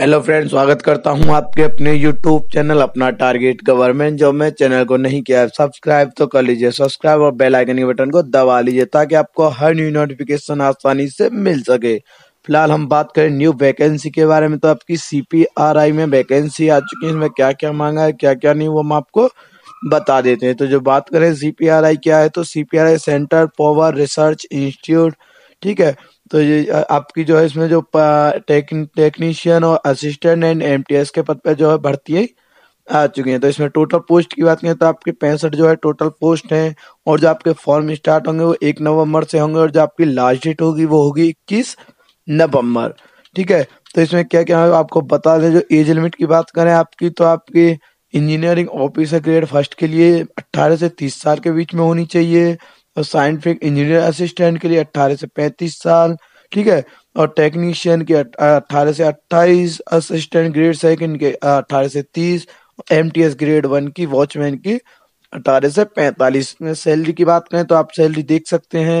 Hello friend स्वागत करता हूं आपके अपने यूट्यूब चैनल अपना टारगेट गवर्नमेंट जो मैं चैनल को नहीं किया है सब्सक्राइब तो कर लीजिए सब्सक्राइब और बेल आइकन के बटन को दबा लीजिए ताकि आपको हर न्यू नोटिफिकेशन आसानी से मिल सके फिलहाल हम बात करें न्यू वैकेंसी के बारे में तो आपकी सी में वैकेंसी आ चुकी है इसमें क्या क्या मांगा है क्या क्या नहीं वो हम आपको बता देते हैं तो जो बात करें सी क्या है तो C center power research institute ठीक है तो ये आपकी जो है इसमें जो टेक्नीशियन और असिस्टेंट एंड एम के पद पर जो है भर्ती आ चुकी है तो इसमें टोटल पोस्ट की बात करें तो आपके पैंसठ जो है टोटल पोस्ट हैं और जो आपके फॉर्म स्टार्ट होंगे वो एक नवंबर से होंगे और जो आपकी लास्ट डेट होगी वो होगी इक्कीस नवंबर ठीक है तो इसमें क्या क्या है आपको बता दें जो एज लिमिट की बात करें आपकी तो आपकी इंजीनियरिंग ऑफिसर ग्रेड फर्स्ट के लिए अट्ठारह से तीस साल के बीच में होनी चाहिए और साइंटिफिक इंजीनियर असिस्टेंट के लिए अट्ठारह से पैंतीस साल ठीक है और टेक्नीशियन के अट्ठारह से अट्ठाईस असिस्टेंट ग्रेड सेकंड के अट्ठारह से तीस एम ग्रेड वन की वॉचमैन की अठारह से पैंतालीस में सैलरी की बात करें तो आप सैलरी देख सकते हैं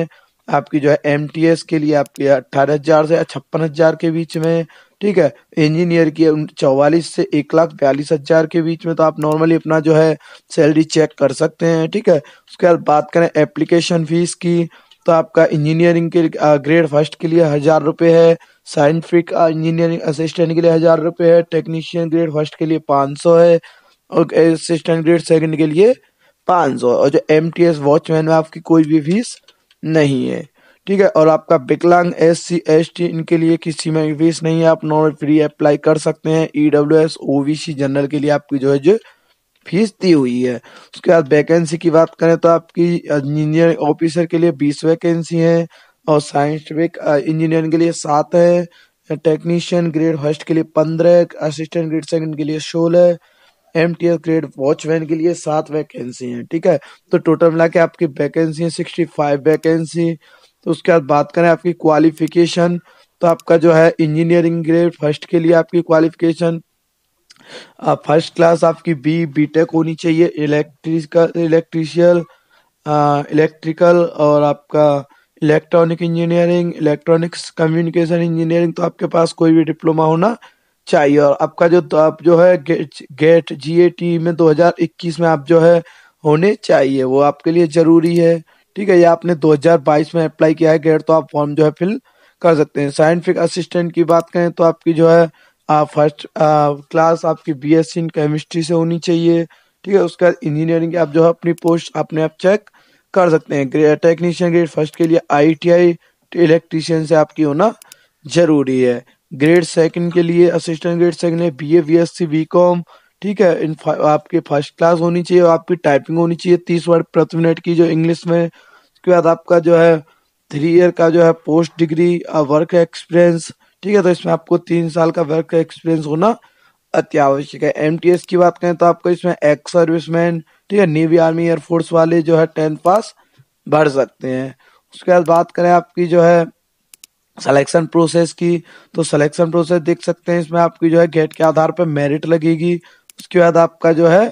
आपकी जो है एम के लिए आपकी अट्ठारह हजार से छप्पन हजार के बीच में ठीक है इंजीनियर की चौवालीस से एक लाख बयालीस हजार के बीच में तो आप नॉर्मली अपना जो है सैलरी चेक कर सकते हैं ठीक है उसके बाद बात करें एप्लीकेशन फीस की तो आपका इंजीनियरिंग के ग्रेड फर्स्ट के लिए हजार रुपये है साइंटिफिक इंजीनियरिंग असिस्टेंट के लिए हजार रुपये है टेक्नीशियन ग्रेड फर्स्ट के लिए पाँच सौ है और असिस्टेंट ग्रेड सेकंड के लिए पाँच सौ और जो एम टी एस वॉचमैन में आपकी कोई भी फीस नहीं है ठीक है और आपका विकलांग एस सी एस टी इनके लिए किसी में फीस नहीं है आप नॉर्मल फ्री अप्लाई कर सकते हैं E W S O B C general के लिए आपकी जो है जो फीस दी हुई है उसके बाद वैकेंसी की बात करें तो आपकी इंजीनियरिंग ऑफिसर के लिए बीस वैकेंसी है और साइंटिफिक इंजीनियरिंग के लिए सात है टेक्नीशियन ग्रेड फर्स्ट के लिए पंद्रह असिस्टेंट ग्रेड सेकंड के लिए सोलह M T S grade watchman के लिए सात वैकेंसी हैं ठीक है तो टोटल मिला के आपकी वैकेंसी है सिक्सटी फाइव वैकेंसी उसके बाद बात करें आपकी क्वालिफिकेशन तो आपका जो है इंजीनियरिंग ग्रेड फर्स्ट के लिए आपकी क्वालिफिकेशन फर्स्ट क्लास आपकी बी बीटेक होनी चाहिए इलेक्ट्रिकल इलेक्ट्रिशियल इलेक्ट्रिकल और आपका electronic engineering electronics communication engineering तो आपके पास कोई भी डिप्लोमा होना चाहिए और आपका जो तो आप जो है गेट गेट जी में 2021 में आप जो है होने चाहिए वो आपके लिए जरूरी है ठीक है ये आपने 2022 में अप्लाई किया है ग्रेड तो आप फॉर्म जो है फिल कर सकते हैं साइंटिफिक असिस्टेंट की बात करें तो आपकी जो है फर्स्ट क्लास आपकी बी एस इन केमिस्ट्री से होनी चाहिए ठीक है उसके बाद इंजीनियरिंग की आप जो है अपनी पोस्ट अपने आप चेक कर सकते हैं टेक्नीशियन ग्रेड फर्स्ट के लिए आई टी आई इलेक्ट्रीशियन से आपकी होना जरूरी है ग्रेड सेकंड के लिए असिस्टेंट ग्रेड सेकंड है B A B S C B com ठीक है इन आपकी फर्स्ट क्लास होनी चाहिए और आपकी टाइपिंग होनी चाहिए तीस वर्ड प्रति मिनट की जो इंग्लिश में उसके बाद आपका जो है थ्री ईयर का जो है पोस्ट डिग्री और वर्क एक्सपीरियंस ठीक है तो इसमें आपको तीन साल का वर्क एक्सपीरियंस होना अति आवश्यक है एम की बात करें तो आपको इसमें एक्स सर्विसमैन ठीक है नेवी आर्मी एयरफोर्स वाले जो है टेंथ पास भर सकते हैं उसके बाद बात करें आपकी जो है सिलेक्शन प्रोसेस की तो सिलेक्शन प्रोसेस देख सकते हैं इसमें आपकी जो है गेट के आधार पर मेरिट लगेगी उसके बाद आपका जो है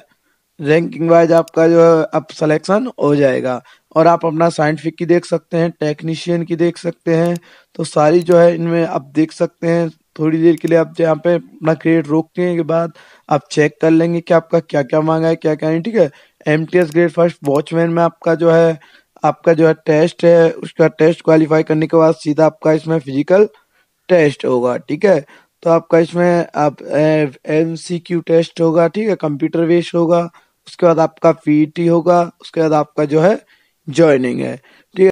रैंकिंग वाइज आपका जो है अब सिलेक्शन हो जाएगा और आप अपना साइंटिफिक की देख सकते हैं टेक्नीशियन की देख सकते हैं तो सारी जो है इनमें आप देख सकते हैं थोड़ी देर के लिए आप यहाँ पे अपना ग्रेड रोकने के बाद आप चेक कर लेंगे कि आपका क्या क्या मांगा है क्या क्या नहीं ठीक है M T S grade first watchman में आपका जो है आपका जो है टेस्ट है उसका टेस्ट क्वालिफाई करने के बाद सीधा आपका इसमें फिजिकल टेस्ट होगा ठीक है तो आपका इसमें आप एम सी क्यू टेस्ट होगा ठीक है कंप्यूटर बेस्ड होगा उसके बाद आपका पी टी e होगा उसके बाद आपका जो है joining it.